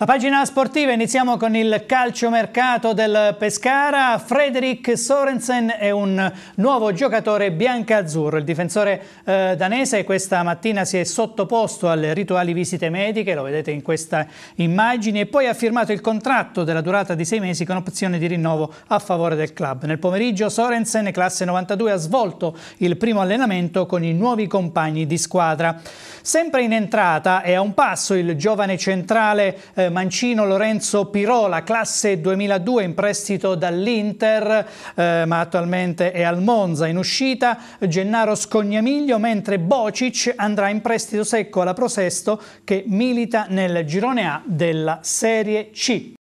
La pagina sportiva, iniziamo con il calciomercato del Pescara. Frederik Sorensen è un nuovo giocatore bianca-azzurro. Il difensore eh, danese questa mattina si è sottoposto alle rituali visite mediche, lo vedete in questa immagine, e poi ha firmato il contratto della durata di sei mesi con opzione di rinnovo a favore del club. Nel pomeriggio Sorensen, classe 92, ha svolto il primo allenamento con i nuovi compagni di squadra. Sempre in entrata è a un passo il giovane centrale eh, mancino Lorenzo Pirola, classe 2002 in prestito dall'Inter, eh, ma attualmente è al Monza in uscita, Gennaro Scognamiglio, mentre Bocic andrà in prestito secco alla Prosesto che milita nel girone A della Serie C.